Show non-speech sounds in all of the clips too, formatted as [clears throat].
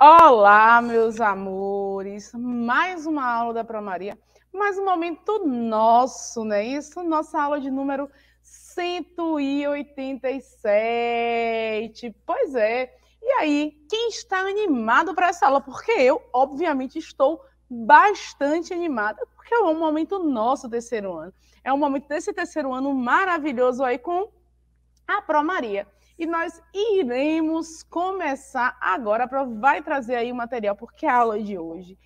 Olá, meus amores! Mais uma aula da Promaria, mais um momento nosso, né? Isso, nossa aula de número 187. Pois é. E aí, quem está animado para essa aula? Porque eu, obviamente, estou bastante animada, porque é um momento nosso terceiro ano. É um momento desse terceiro ano maravilhoso aí com a Promaria. Maria. E nós iremos começar agora. A prova vai trazer aí o material, porque a aula de hoje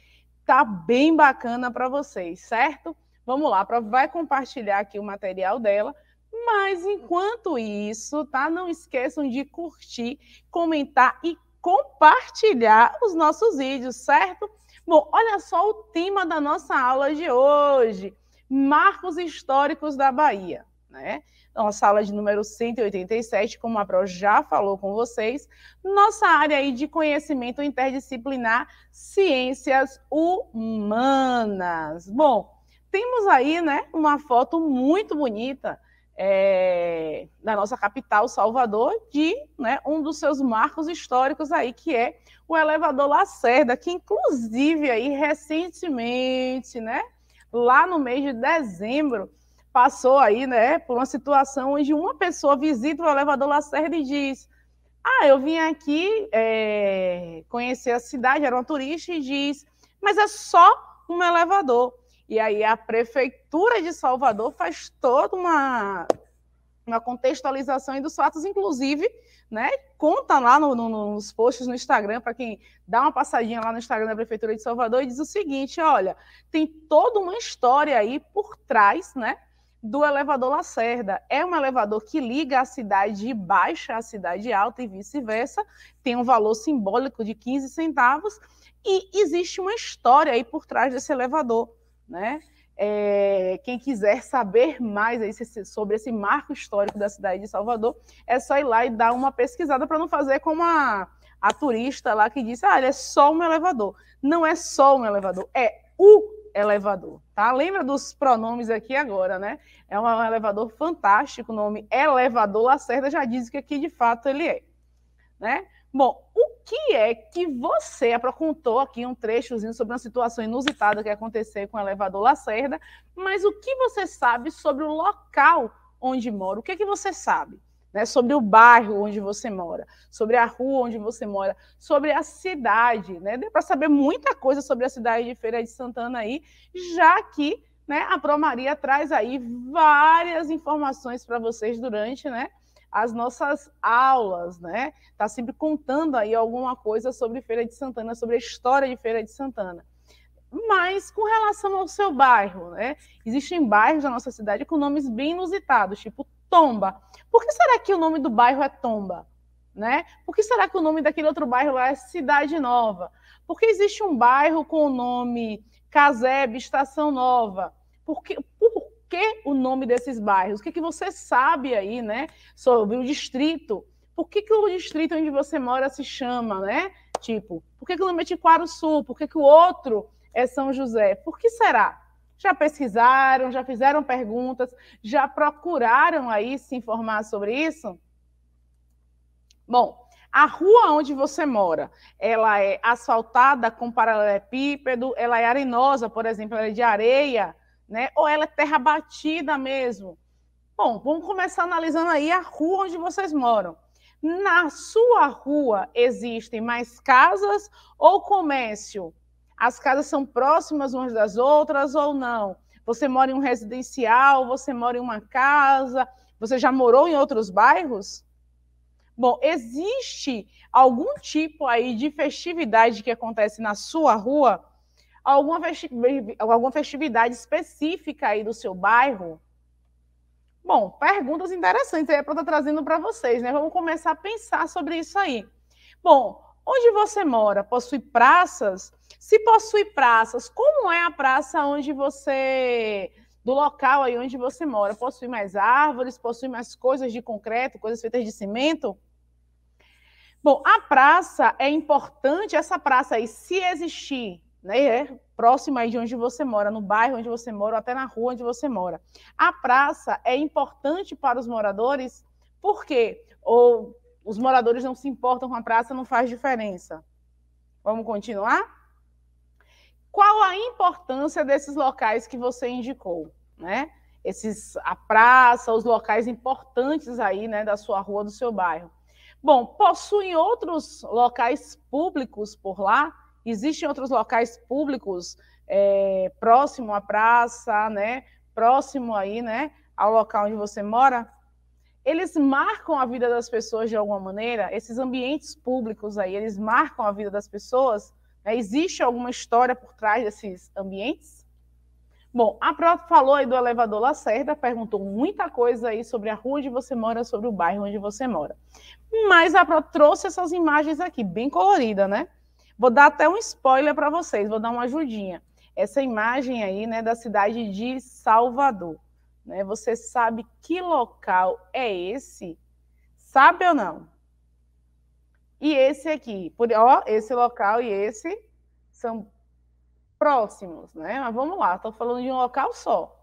tá bem bacana para vocês, certo? Vamos lá, a prova vai compartilhar aqui o material dela. Mas enquanto isso, tá? Não esqueçam de curtir, comentar e compartilhar os nossos vídeos, certo? Bom, olha só o tema da nossa aula de hoje: marcos históricos da Bahia né? Então, é a sala de número 187, como a Pro já falou com vocês, nossa área aí de conhecimento interdisciplinar, ciências humanas. Bom, temos aí, né, uma foto muito bonita é, da nossa capital, Salvador, de né, um dos seus marcos históricos aí, que é o elevador Lacerda, que inclusive aí recentemente, né, lá no mês de dezembro, passou aí, né, por uma situação onde uma pessoa visita o elevador Lacerda e diz: Ah, eu vim aqui é, conhecer a cidade, era uma turista, e diz: Mas é só um elevador. E aí a prefeitura de Salvador faz toda uma, uma contextualização dos fatos, inclusive, né? Conta lá no, no, nos posts no Instagram, para quem dá uma passadinha lá no Instagram da Prefeitura de Salvador, e diz o seguinte: olha, tem toda uma história aí por trás, né? do elevador Lacerda. É um elevador que liga a cidade baixa à cidade alta e vice-versa, tem um valor simbólico de 15 centavos e existe uma história aí por trás desse elevador, né? É, quem quiser saber mais sobre esse marco histórico da cidade de Salvador, é só ir lá e dar uma pesquisada para não fazer como a, a turista lá que disse: ah, ele é só um elevador. Não é só um elevador, é o elevador, tá? Lembra dos pronomes aqui agora, né? É um elevador fantástico, o nome elevador Lacerda já diz que aqui é de fato ele é, né? Bom, o que é que você contou aqui um trechozinho sobre uma situação inusitada que aconteceu com o elevador Lacerda, mas o que você sabe sobre o local onde mora? O que é que você sabe? né, sobre o bairro onde você mora, sobre a rua onde você mora, sobre a cidade, né? Deu para saber muita coisa sobre a cidade de Feira de Santana aí, já que né, a Promaria traz aí várias informações para vocês durante, né? As nossas aulas, né? Tá sempre contando aí alguma coisa sobre Feira de Santana, sobre a história de Feira de Santana. Mas com relação ao seu bairro, né? Existem bairros da nossa cidade com nomes bem inusitados, tipo Tomba. Por que será que o nome do bairro é Tomba? Né? Por que será que o nome daquele outro bairro lá é Cidade Nova? Por que existe um bairro com o nome Casebe, Estação Nova? Por que, por que o nome desses bairros? O que, é que você sabe aí, né, sobre o distrito? Por que, que o distrito onde você mora se chama, né? Tipo, por que, que o nome é Tiquaro Sul? Por que, que o outro é São José? Por que será? já pesquisaram, já fizeram perguntas, já procuraram aí se informar sobre isso? Bom, a rua onde você mora, ela é asfaltada com paralelepípedo, ela é arenosa, por exemplo, ela é de areia, né? Ou ela é terra batida mesmo? Bom, vamos começar analisando aí a rua onde vocês moram. Na sua rua existem mais casas ou comércio? As casas são próximas umas das outras ou não? Você mora em um residencial, você mora em uma casa, você já morou em outros bairros? Bom, existe algum tipo aí de festividade que acontece na sua rua? Alguma, alguma festividade específica aí do seu bairro? Bom, perguntas interessantes aí é para estar tá trazendo para vocês, né? Vamos começar a pensar sobre isso aí. Bom, Onde você mora? Possui praças? Se possui praças, como é a praça onde você. do local aí onde você mora? Possui mais árvores? Possui mais coisas de concreto, coisas feitas de cimento? Bom, a praça é importante, essa praça aí, se existir, né, é próxima aí de onde você mora, no bairro onde você mora, ou até na rua onde você mora. A praça é importante para os moradores, por quê? Ou os moradores não se importam com a praça, não faz diferença. Vamos continuar? Qual a importância desses locais que você indicou, né? Esses, a praça, os locais importantes aí, né, da sua rua, do seu bairro. Bom, possuem outros locais públicos por lá? Existem outros locais públicos é, próximo à praça, né? Próximo aí, né, ao local onde você mora? eles marcam a vida das pessoas de alguma maneira, esses ambientes públicos aí, eles marcam a vida das pessoas? Né? Existe alguma história por trás desses ambientes? Bom, a Prota falou aí do elevador Lacerda, perguntou muita coisa aí sobre a rua onde você mora, sobre o bairro onde você mora. Mas a Prota trouxe essas imagens aqui, bem colorida, né? Vou dar até um spoiler para vocês, vou dar uma ajudinha. Essa imagem aí, né, da cidade de Salvador. Né? Você sabe que local é esse? Sabe ou não? E esse aqui, por, ó, esse local e esse são próximos, né? Mas vamos lá, estou falando de um local só.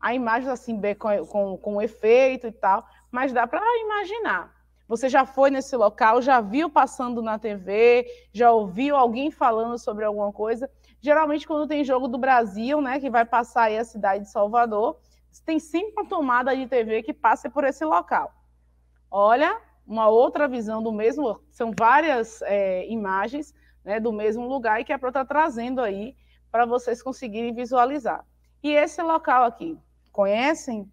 A imagem assim, com, com, com efeito e tal, mas dá para imaginar. Você já foi nesse local, já viu passando na TV, já ouviu alguém falando sobre alguma coisa. Geralmente, quando tem jogo do Brasil, né, que vai passar aí a cidade de Salvador, tem sempre uma tomada de TV que passa por esse local. Olha, uma outra visão do mesmo, são várias é, imagens né, do mesmo lugar e que a Pro está trazendo aí para vocês conseguirem visualizar. E esse local aqui, conhecem?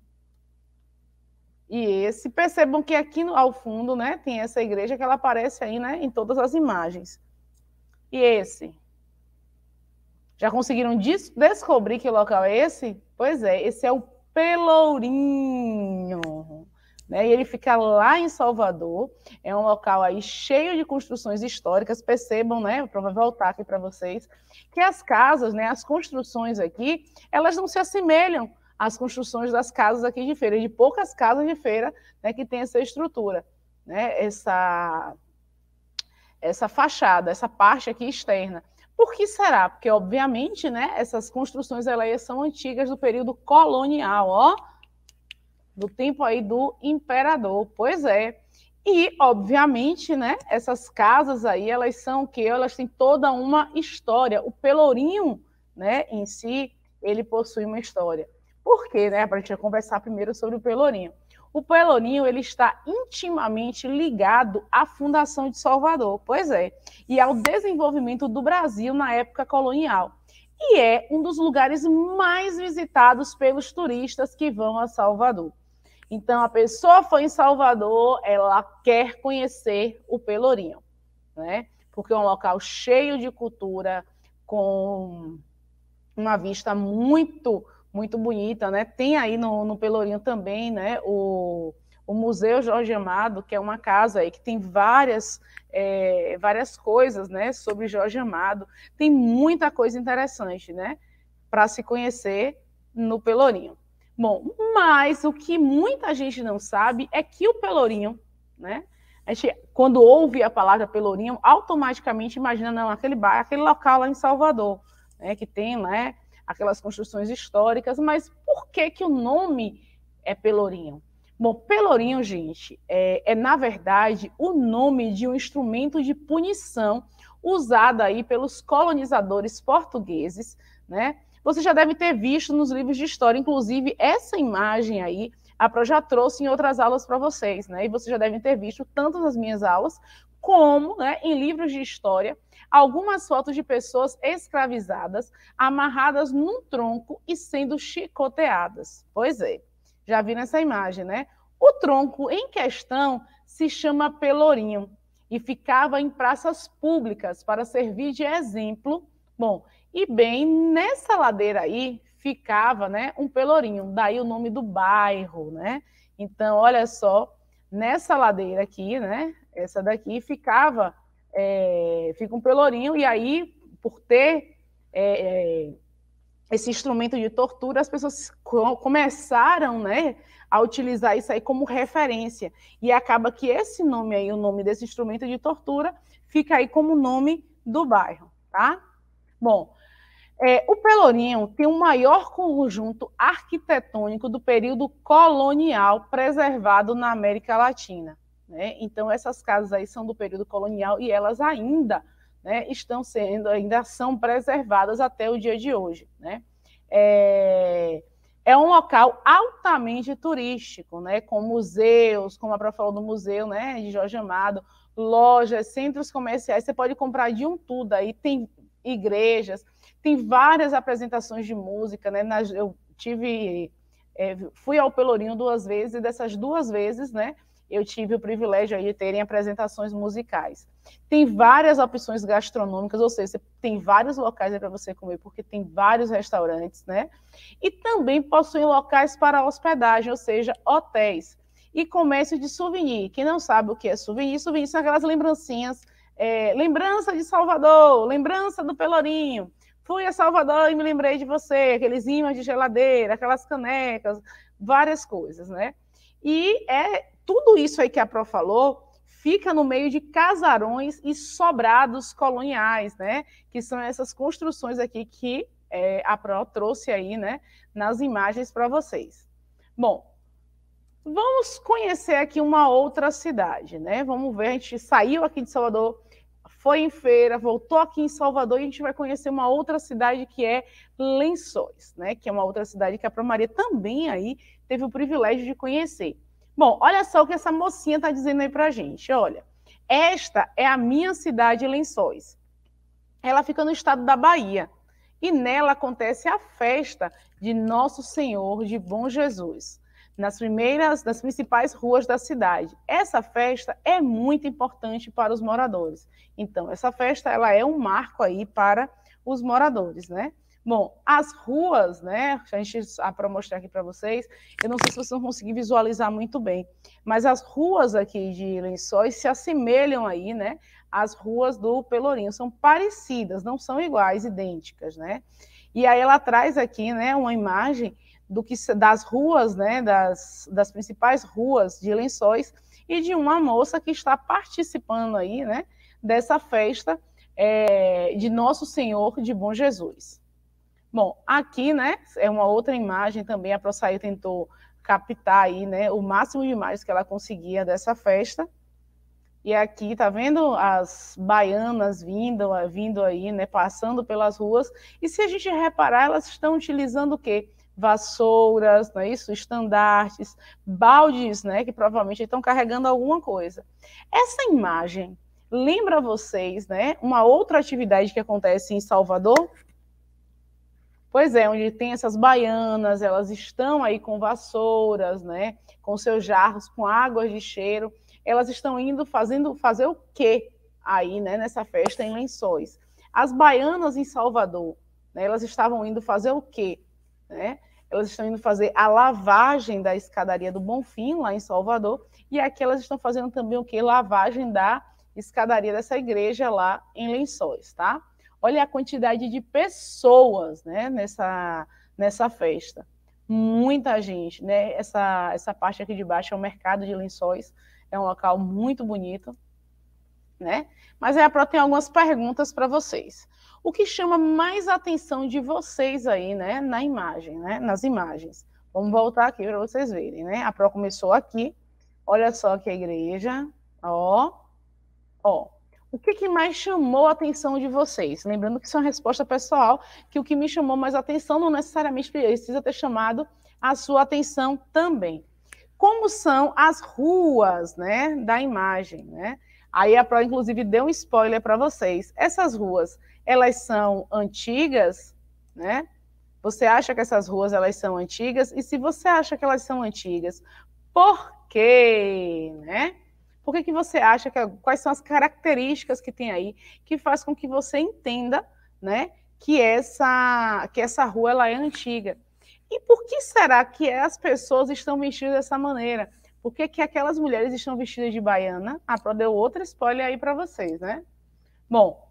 E esse, percebam que aqui no, ao fundo, né, tem essa igreja que ela aparece aí, né, em todas as imagens. E esse? Já conseguiram descobrir que local é esse? Pois é, esse é o Pelourinho. Né? E ele fica lá em Salvador, é um local aí cheio de construções históricas. Percebam, né? Vou voltar aqui para vocês, que as casas, né, as construções aqui, elas não se assemelham às construções das casas aqui de feira, de poucas casas de feira né, que tem essa estrutura, né? essa, essa fachada, essa parte aqui externa. Por que será? Porque, obviamente, né, essas construções elas são antigas do período colonial, ó, do tempo aí do imperador. Pois é. E, obviamente, né, essas casas aí, elas são que elas têm toda uma história. O Pelourinho, né, em si, ele possui uma história. Por quê, né? Para a gente conversar primeiro sobre o Pelourinho. O Pelourinho ele está intimamente ligado à fundação de Salvador, pois é, e ao desenvolvimento do Brasil na época colonial. E é um dos lugares mais visitados pelos turistas que vão a Salvador. Então, a pessoa foi em Salvador, ela quer conhecer o Pelourinho, né? Porque é um local cheio de cultura, com uma vista muito muito bonita, né? Tem aí no, no Pelourinho também, né? O, o Museu Jorge Amado, que é uma casa aí que tem várias é, várias coisas, né? Sobre Jorge Amado, tem muita coisa interessante, né? Para se conhecer no Pelourinho. Bom, mas o que muita gente não sabe é que o Pelourinho, né? A gente, quando ouve a palavra Pelourinho, automaticamente imagina não aquele bar, aquele local lá em Salvador, né? Que tem, né? aquelas construções históricas, mas por que, que o nome é Pelourinho? Bom, Pelourinho, gente, é, é na verdade o nome de um instrumento de punição usado aí pelos colonizadores portugueses, né? Você já deve ter visto nos livros de história, inclusive essa imagem aí, a Pro já trouxe em outras aulas para vocês, né? E vocês já devem ter visto tanto nas minhas aulas como, né, em livros de história, algumas fotos de pessoas escravizadas, amarradas num tronco e sendo chicoteadas. Pois é, já vi nessa imagem, né? O tronco em questão se chama Pelourinho e ficava em praças públicas para servir de exemplo. Bom, e bem nessa ladeira aí ficava, né, um pelourinho, daí o nome do bairro, né? Então, olha só, nessa ladeira aqui, né, essa daqui, ficava, é, fica um pelourinho, e aí, por ter é, é esse instrumento de tortura, as pessoas começaram né, a utilizar isso aí como referência. E acaba que esse nome aí, o nome desse instrumento de tortura, fica aí como nome do bairro, tá? Bom, é, o Pelourinho tem o maior conjunto arquitetônico do período colonial preservado na América Latina. Né? Então, essas casas aí são do período colonial e elas ainda né, estão sendo, ainda são preservadas até o dia de hoje. Né? É, é um local altamente turístico, né, com museus, como a Pro falou do museu né, de Jorge Amado, lojas, centros comerciais, você pode comprar de um tudo aí, tem igrejas, tem várias apresentações de música, né? eu tive, é, fui ao Pelourinho duas vezes, e dessas duas vezes, né, eu tive o privilégio aí de terem apresentações musicais. Tem várias opções gastronômicas, ou seja, tem vários locais para você comer, porque tem vários restaurantes, né? E também possuem locais para hospedagem, ou seja, hotéis. E comércio de souvenir. Quem não sabe o que é souvenir, souvenir são aquelas lembrancinhas, é, lembrança de Salvador, lembrança do Pelourinho. Fui a Salvador e me lembrei de você, aqueles ímãs de geladeira, aquelas canecas, várias coisas, né? E é tudo isso aí que a Pro falou fica no meio de casarões e sobrados coloniais, né? Que são essas construções aqui que é, a Pro trouxe aí, né? Nas imagens para vocês. Bom, vamos conhecer aqui uma outra cidade, né? Vamos ver, a gente saiu aqui de Salvador, foi em feira, voltou aqui em Salvador e a gente vai conhecer uma outra cidade que é Lençóis, né? Que é uma outra cidade que a Pro Maria também aí teve o privilégio de conhecer. Bom, olha só o que essa mocinha está dizendo aí para a gente. Olha, esta é a minha cidade Lençóis. Ela fica no estado da Bahia e nela acontece a festa de Nosso Senhor de Bom Jesus nas primeiras, nas principais ruas da cidade. Essa festa é muito importante para os moradores. Então, essa festa ela é um marco aí para os moradores, né? Bom, as ruas, né? A gente ah, para mostrar aqui para vocês, eu não sei se vocês vão conseguir visualizar muito bem, mas as ruas aqui de Lençóis se assemelham aí, né? As ruas do Pelourinho são parecidas, não são iguais, idênticas, né? E aí ela traz aqui, né, uma imagem do que das ruas, né, das, das principais ruas de Lençóis e de uma moça que está participando aí, né, dessa festa é, de Nosso Senhor de Bom Jesus. Bom, aqui, né, é uma outra imagem também, a ProSaí tentou captar aí, né, o máximo de imagens que ela conseguia dessa festa. E aqui, tá vendo as baianas vindo, vindo aí, né, passando pelas ruas. E se a gente reparar, elas estão utilizando o quê? vassouras, não é isso? estandartes, baldes, né, que provavelmente estão carregando alguma coisa. Essa imagem lembra vocês, né, uma outra atividade que acontece em Salvador, Pois é, onde tem essas baianas, elas estão aí com vassouras, né? Com seus jarros, com águas de cheiro. Elas estão indo fazendo fazer o quê aí, né? Nessa festa em Lençóis. As baianas em Salvador, né, elas estavam indo fazer o quê? Né? Elas estão indo fazer a lavagem da escadaria do Bonfim lá em Salvador e aqui elas estão fazendo também o quê? Lavagem da escadaria dessa igreja lá em Lençóis, tá? Olha a quantidade de pessoas né, nessa, nessa festa. Muita gente, né? Essa, essa parte aqui de baixo é o mercado de lençóis, é um local muito bonito, né? Mas aí a Pro tem algumas perguntas para vocês. O que chama mais atenção de vocês aí, né? Na imagem, né? Nas imagens. Vamos voltar aqui para vocês verem, né? A Pro começou aqui. Olha só que a igreja, ó, ó. O que, que, mais chamou a atenção de vocês? Lembrando que isso é uma resposta pessoal, que o que me chamou mais atenção não necessariamente precisa ter chamado a sua atenção também. Como são as ruas, né, da imagem, né? Aí a Pro, inclusive, deu um spoiler para vocês. Essas ruas, elas são antigas, né? Você acha que essas ruas, elas são antigas? E se você acha que elas são antigas, por quê, né? Por que, que você acha que quais são as características que tem aí que faz com que você entenda, né, que essa que essa rua ela é antiga? E por que será que as pessoas estão vestidas dessa maneira? Por que, que aquelas mulheres estão vestidas de baiana? A ah, Pro deu outra spoiler aí para vocês, né? Bom,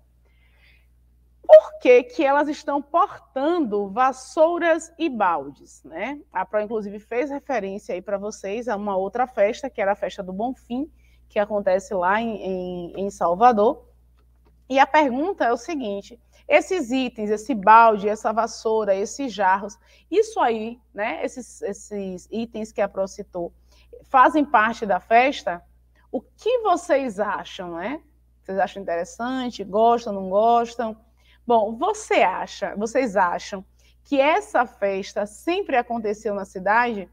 por que, que, elas estão portando vassouras e baldes, né? A Pro, inclusive, fez referência aí para vocês a uma outra festa, que era a festa do Bonfim, que acontece lá em, em, em Salvador. E a pergunta é o seguinte: esses itens, esse balde, essa vassoura, esses jarros, isso aí, né? Esses, esses itens que a Pro citou, fazem parte da festa? O que vocês acham, né? Vocês acham interessante? Gostam, não gostam? Bom, você acha, vocês acham que essa festa sempre aconteceu na cidade?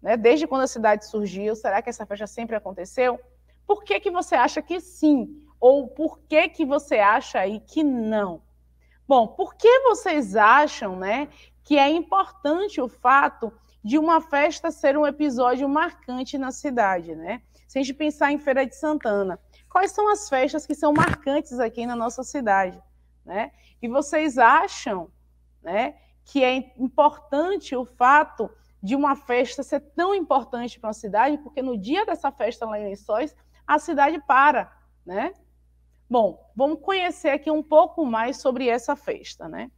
Né? Desde quando a cidade surgiu, será que essa festa sempre aconteceu? Por que, que você acha que sim? Ou por que, que você acha aí que não? Bom, por que vocês acham né, que é importante o fato de uma festa ser um episódio marcante na cidade, né? Se a gente pensar em Feira de Santana, quais são as festas que são marcantes aqui na nossa cidade, né? E vocês acham, né, que é importante o fato de uma festa ser tão importante para a cidade, porque no dia dessa festa lá em Lençóis, a cidade para, né? Bom, vamos conhecer aqui um pouco mais sobre essa festa, né?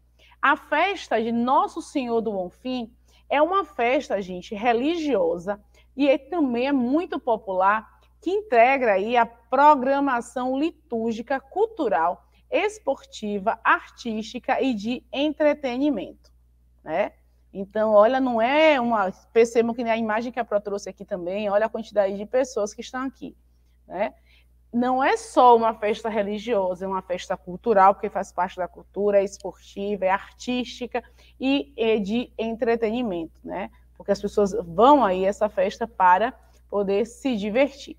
A festa de Nosso Senhor do Bonfim é uma festa, gente, religiosa e é, também é muito popular, que integra aí a programação litúrgica, cultural, esportiva, artística e de entretenimento, né? Então, olha, não é uma. Percebam que a imagem que a Pró trouxe aqui também, olha a quantidade de pessoas que estão aqui né? Não é só uma festa religiosa, é uma festa cultural, porque faz parte da cultura, é esportiva, é artística e é de entretenimento, né? Porque as pessoas vão aí a essa festa para poder se divertir.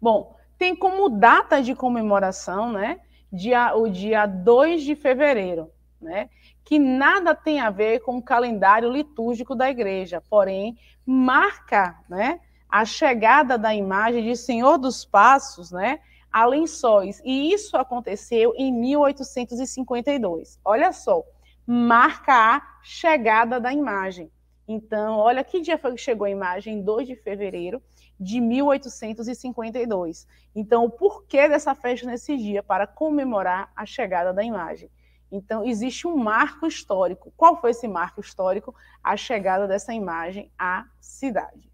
Bom, tem como data de comemoração, né? Dia, o dia 2 de fevereiro, né? Que nada tem a ver com o calendário litúrgico da igreja, porém marca, né? a chegada da imagem de Senhor dos Passos, né, a Lençóis. E isso aconteceu em 1852. Olha só, marca a chegada da imagem. Então, olha que dia foi que chegou a imagem, 2 de fevereiro de 1852. Então, o porquê dessa festa nesse dia? Para comemorar a chegada da imagem. Então, existe um marco histórico. Qual foi esse marco histórico? A chegada dessa imagem à cidade.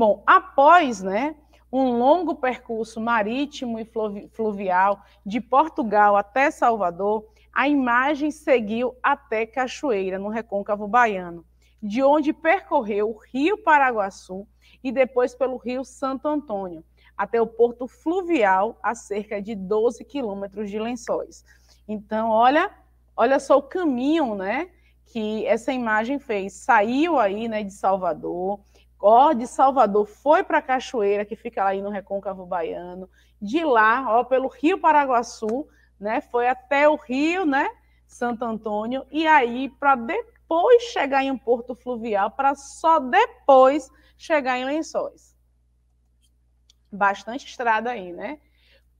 Bom, após né, um longo percurso marítimo e fluvial de Portugal até Salvador, a imagem seguiu até Cachoeira, no recôncavo baiano, de onde percorreu o Rio Paraguaçu e depois pelo Rio Santo Antônio, até o porto fluvial, a cerca de 12 quilômetros de lençóis. Então, olha, olha só o caminho né, que essa imagem fez. Saiu aí né, de Salvador, ó, de Salvador, foi para a Cachoeira, que fica lá no Recôncavo Baiano, de lá, ó, pelo Rio Paraguaçu, né, foi até o Rio, né, Santo Antônio, e aí para depois chegar em um porto fluvial, para só depois chegar em Lençóis. Bastante estrada aí, né?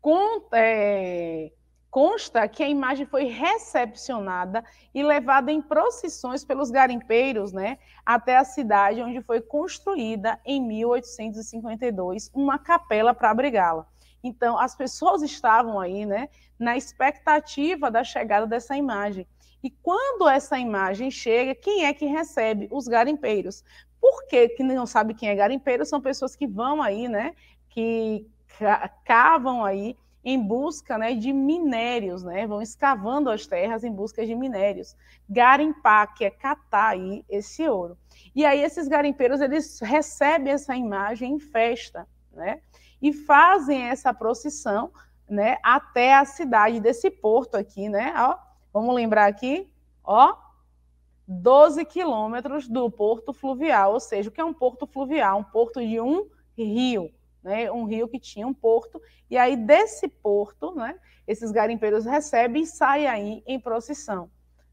Com, é, consta que a imagem foi recepcionada e levada em procissões pelos garimpeiros né, até a cidade onde foi construída em 1852 uma capela para abrigá-la. Então, as pessoas estavam aí né, na expectativa da chegada dessa imagem. E quando essa imagem chega, quem é que recebe? Os garimpeiros. Por que quem não sabe quem é garimpeiro? São pessoas que vão aí, né? Que cavam aí em busca né, de minérios, né? vão escavando as terras em busca de minérios. Garimpar, que é catar aí esse ouro. E aí esses garimpeiros eles recebem essa imagem em festa, né? E fazem essa procissão, né, até a cidade desse porto aqui, né? Ó, vamos lembrar aqui, ó, 12 quilômetros do porto fluvial, ou seja, o que é um porto fluvial? Um porto de um rio, né, um rio que tinha um porto, e aí desse porto, né, esses garimpeiros recebem e saem aí em procissão,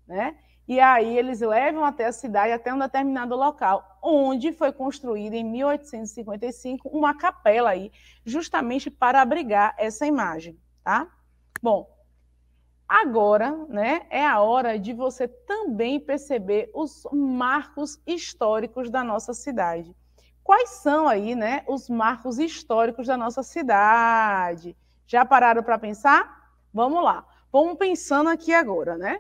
né? E aí eles levam até a cidade, até um determinado local, onde foi construída em 1855 uma capela aí, justamente para abrigar essa imagem, tá? Bom, agora, né, é a hora de você também perceber os marcos históricos da nossa cidade quais são aí, né, os marcos históricos da nossa cidade. Já pararam para pensar? Vamos lá. Vamos pensando aqui agora, né?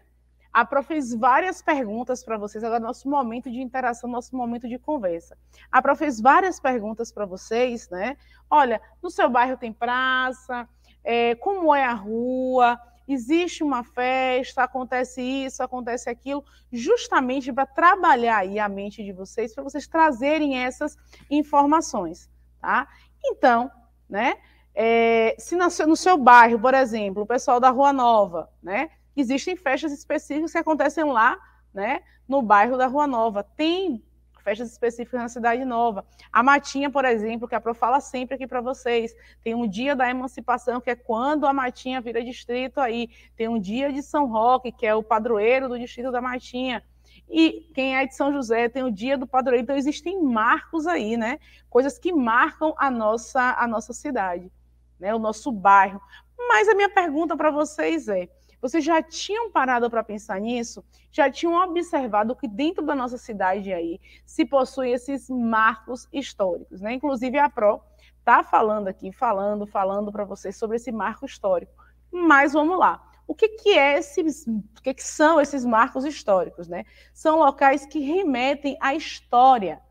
A Pro fez várias perguntas para vocês, agora é nosso momento de interação, nosso momento de conversa. A Pro fez várias perguntas para vocês, né? Olha, no seu bairro tem praça, é, como é a rua, existe uma festa, acontece isso, acontece aquilo, justamente para trabalhar aí a mente de vocês, para vocês trazerem essas informações, tá? Então, né? É, se no seu, bairro, por exemplo, o pessoal da Rua Nova, né? Existem festas específicas que acontecem lá, né? No bairro da Rua Nova. Tem festas específicas na Cidade Nova. A Matinha, por exemplo, que a Pro fala sempre aqui para vocês, tem um dia da emancipação, que é quando a Matinha vira distrito aí. Tem um dia de São Roque, que é o padroeiro do distrito da Matinha. E quem é de São José tem o dia do padroeiro. Então, existem marcos aí, né? Coisas que marcam a nossa, a nossa cidade, né? o nosso bairro. Mas a minha pergunta para vocês é: vocês já tinham parado para pensar nisso? Já tinham observado que dentro da nossa cidade aí se possuem esses marcos históricos, né? Inclusive a Pro está falando aqui, falando, falando para vocês sobre esse marco histórico. Mas vamos lá. O que, que, é esses, o que, que são esses marcos históricos? Né? São locais que remetem à história,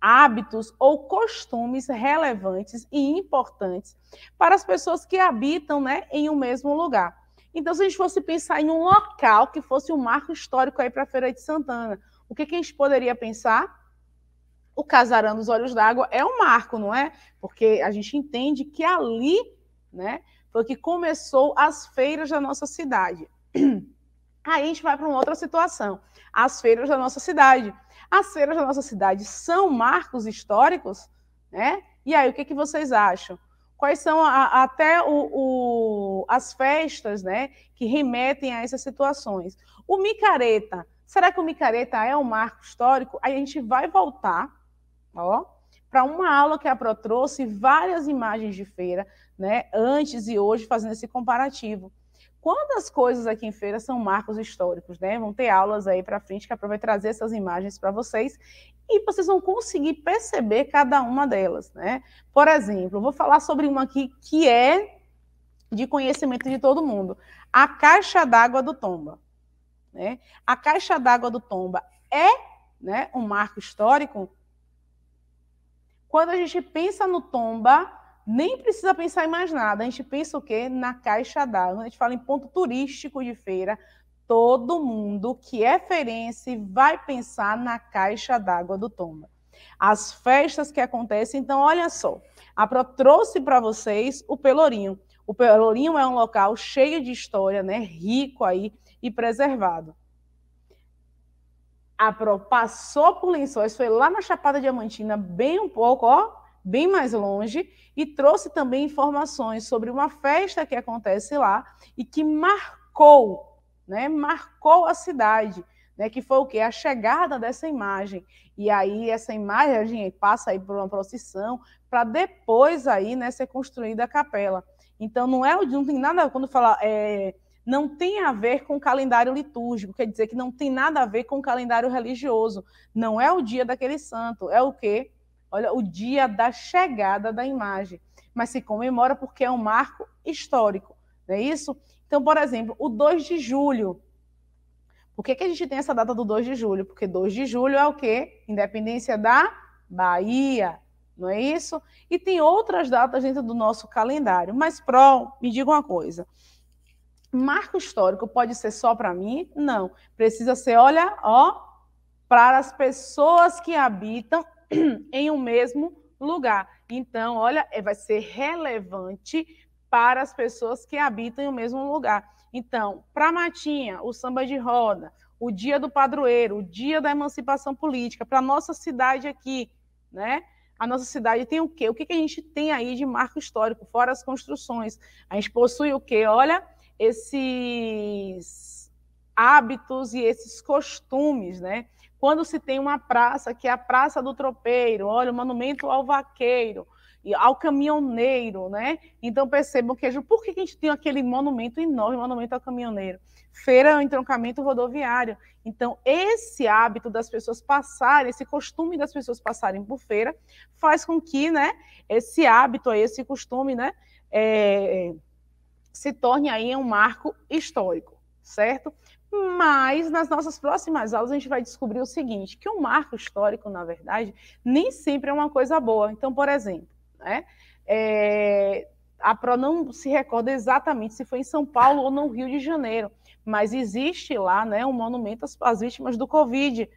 hábitos ou costumes relevantes e importantes para as pessoas que habitam né, em um mesmo lugar. Então, se a gente fosse pensar em um local que fosse um marco histórico aí para a Feira de Santana, o que, que a gente poderia pensar? O Casarão dos Olhos d'Água é um marco, não é? Porque a gente entende que ali né, foi que começou as feiras da nossa cidade. Aí a gente vai para uma outra situação: as feiras da nossa cidade. As feiras da nossa cidade são marcos históricos, né? E aí, o que, que vocês acham? quais são a, até o, o, as festas né, que remetem a essas situações. O micareta, será que o micareta é um marco histórico? Aí a gente vai voltar ó, para uma aula que a Pro trouxe várias imagens de feira, né, antes e hoje, fazendo esse comparativo. Quantas coisas aqui em feira são marcos históricos, né? Vão ter aulas aí para frente que a trazer essas imagens para vocês e vocês vão conseguir perceber cada uma delas, né? Por exemplo, vou falar sobre uma aqui que é de conhecimento de todo mundo, a caixa d'água do Tomba, né? A caixa d'água do Tomba é, né, um marco histórico. Quando a gente pensa no Tomba, nem precisa pensar em mais nada. A gente pensa o quê? Na caixa d'água. A gente fala em ponto turístico de feira. Todo mundo que é ferense vai pensar na caixa d'água do Tomba. As festas que acontecem, então, olha só. A Pro trouxe para vocês o Pelourinho. O Pelourinho é um local cheio de história, né? Rico aí e preservado. A Pro passou por Lençóis, foi lá na Chapada Diamantina, bem um pouco, ó, bem mais longe e trouxe também informações sobre uma festa que acontece lá e que marcou, né, marcou a cidade, né, que foi o que a chegada dessa imagem. E aí essa imagem passa aí por uma procissão para depois aí, né, ser construída a capela. Então não é não tem nada quando fala é, não tem a ver com o calendário litúrgico, quer dizer que não tem nada a ver com o calendário religioso. Não é o dia daquele santo, é o quê? olha, o dia da chegada da imagem, mas se comemora porque é um marco histórico, não é isso? Então, por exemplo, o 2 de julho. Por que, que a gente tem essa data do 2 de julho? Porque 2 de julho é o quê? Independência da Bahia, não é isso? E tem outras datas dentro do nosso calendário. Mas, Pro, me diga uma coisa. Marco histórico pode ser só para mim? Não. Precisa ser, olha, ó, para as pessoas que habitam [clears throat] em um mesmo lugar. Então, olha, é, vai ser relevante para as pessoas que habitam em o um mesmo lugar. Então, para Matinha, o samba de roda, o dia do padroeiro, o dia da emancipação política, para a nossa cidade aqui, né? A nossa cidade tem o quê? O que, que a gente tem aí de marco histórico, fora as construções? A gente possui o quê? Olha, esses hábitos e esses costumes, né? quando se tem uma praça, que é a Praça do Tropeiro, olha, o monumento ao vaqueiro, ao caminhoneiro, né? Então percebam que por que a gente tem aquele monumento enorme, monumento ao caminhoneiro? Feira o entroncamento rodoviário. Então, esse hábito das pessoas passarem, esse costume das pessoas passarem por feira, faz com que né, esse hábito, esse costume, né, é, se torne aí um marco histórico, certo? Mas nas nossas próximas aulas a gente vai descobrir o seguinte, que o um marco histórico, na verdade, nem sempre é uma coisa boa. Então, por exemplo, né, é, a PRO não se recorda exatamente se foi em São Paulo ou no Rio de Janeiro, mas existe lá né, um monumento às, às vítimas do Covid,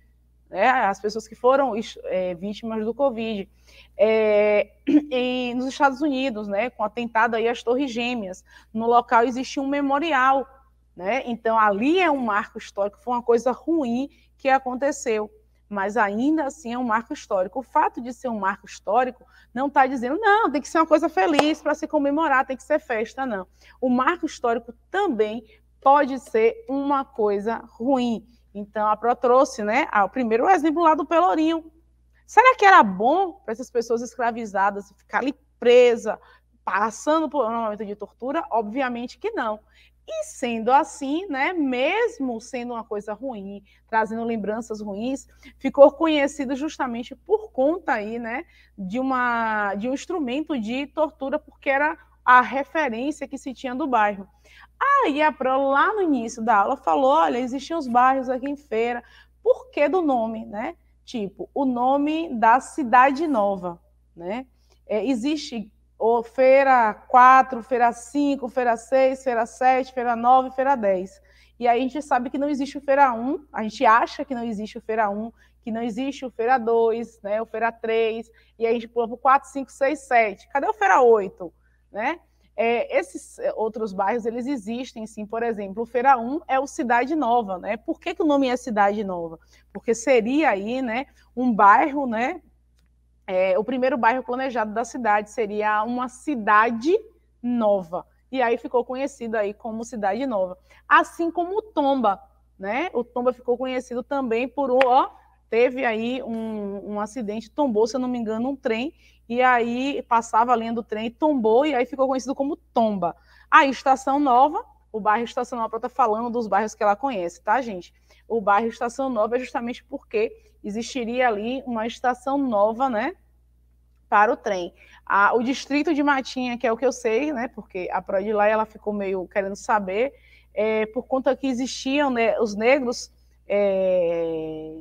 né, as pessoas que foram é, vítimas do Covid. É, em, nos Estados Unidos, né, com atentado aí às Torres Gêmeas, no local existe um memorial né? Então, ali é um marco histórico, foi uma coisa ruim que aconteceu, mas ainda assim é um marco histórico. O fato de ser um marco histórico não está dizendo, não, tem que ser uma coisa feliz para se comemorar, tem que ser festa, não. O marco histórico também pode ser uma coisa ruim. Então, a Pro trouxe né, o primeiro exemplo lá do Pelourinho. Será que era bom para essas pessoas escravizadas ficar ali presa, passando por um momento de tortura? Obviamente que não. E sendo assim, né, mesmo sendo uma coisa ruim, trazendo lembranças ruins, ficou conhecido justamente por conta aí, né, de, uma, de um instrumento de tortura, porque era a referência que se tinha do bairro. Aí a Pro, lá no início da aula, falou: olha, existiam os bairros aqui em feira, por que do nome, né? Tipo, o nome da Cidade Nova, né? É, existe ou feira 4, feira 5, feira 6, feira 7, feira 9, feira 10. E aí a gente sabe que não existe o feira 1, a gente acha que não existe o feira 1, que não existe o feira 2, né, o feira 3, e aí a gente pula para o 4, 5, 6, 7. Cadê o feira 8, né? É, esses é, outros bairros, eles existem, sim. Por exemplo, o Feira 1 é o Cidade Nova, né? Por que, que o nome é Cidade Nova? Porque seria aí, né, um bairro, né, é, o primeiro bairro planejado da cidade seria uma cidade nova. E aí ficou conhecido aí como Cidade Nova. Assim como o Tomba, né? O Tomba ficou conhecido também por ó, teve aí um, um acidente, tombou, se eu não me engano, um trem, e aí passava além do trem, tombou, e aí ficou conhecido como Tomba. Aí, Estação Nova, o bairro Estação Nova, está falando dos bairros que ela conhece, tá, gente? O bairro Estação Nova é justamente porque existiria ali uma estação nova, né? Para o trem. A, o distrito de Matinha, que é o que eu sei, né? Porque a Pro lá ela ficou meio querendo saber, é, por conta que existiam né, os negros é,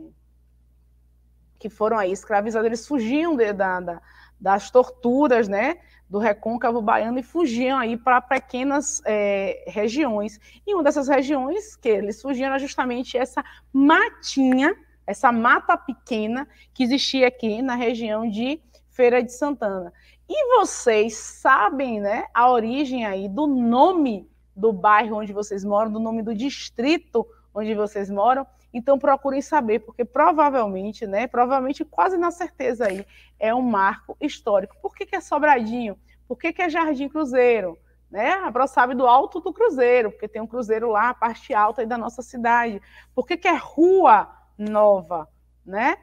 que foram aí escravizados, eles fugiam de, da, da, das torturas, né? do recôncavo baiano e fugiam aí para pequenas é, regiões. E uma dessas regiões que eles fugiam era justamente essa matinha essa mata pequena que existia aqui na região de Feira de Santana. E vocês sabem, né, a origem aí do nome do bairro onde vocês moram, do nome do distrito onde vocês moram. Então procurem saber, porque provavelmente, né, provavelmente quase na certeza aí, é um marco histórico. Por que, que é Sobradinho? Por que, que é Jardim Cruzeiro? Né? A Pro sabe do Alto do Cruzeiro, porque tem um cruzeiro lá, a parte alta da nossa cidade. Por que, que é Rua nova, né?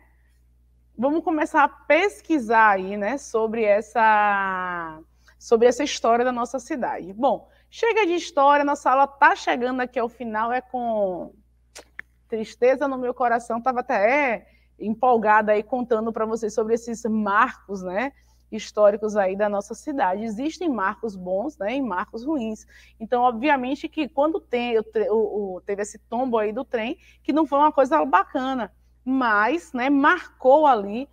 Vamos começar a pesquisar aí, né, sobre essa sobre essa história da nossa cidade. Bom, chega de história, nossa aula tá chegando aqui ao final, é com tristeza no meu coração, Tava até é, empolgada aí contando para vocês sobre esses marcos, né? históricos aí da nossa cidade. Existem marcos bons né, e marcos ruins. Então, obviamente que quando tem, o, o, teve esse tombo aí do trem, que não foi uma coisa bacana, mas né, marcou ali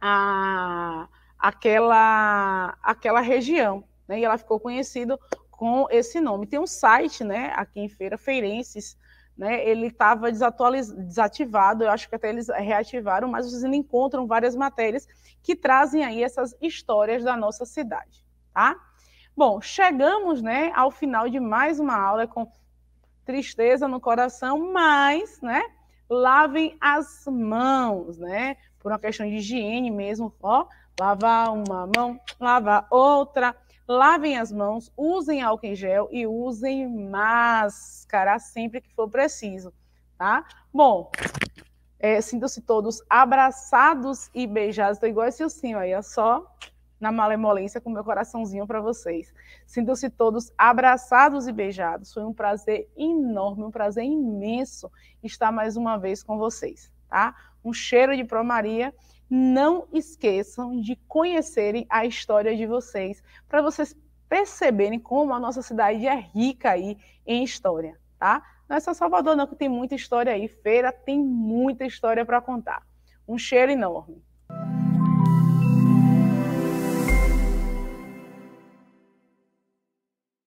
a, aquela, aquela região. Né, e ela ficou conhecida com esse nome. Tem um site né, aqui em Feira Feirenses, né, ele estava desativado, eu acho que até eles reativaram, mas vocês encontram várias matérias que trazem aí essas histórias da nossa cidade, tá? Bom, chegamos, né, ao final de mais uma aula é com tristeza no coração, mas, né, lavem as mãos, né, por uma questão de higiene mesmo, ó, lavar uma mão, lavar outra, lavem as mãos, usem álcool em gel e usem máscara sempre que for preciso, tá? Bom, é, sinto-se todos abraçados e beijados. Estou igual esse ursinho aí, é só na malemolência com meu coraçãozinho para vocês. Sintam-se todos abraçados e beijados. Foi um prazer enorme, um prazer imenso estar mais uma vez com vocês, tá? Um cheiro de promaria não esqueçam de conhecerem a história de vocês, para vocês perceberem como a nossa cidade é rica aí em história, tá? Não é só Salvador não, que tem muita história aí, feira tem muita história para contar. Um cheiro enorme.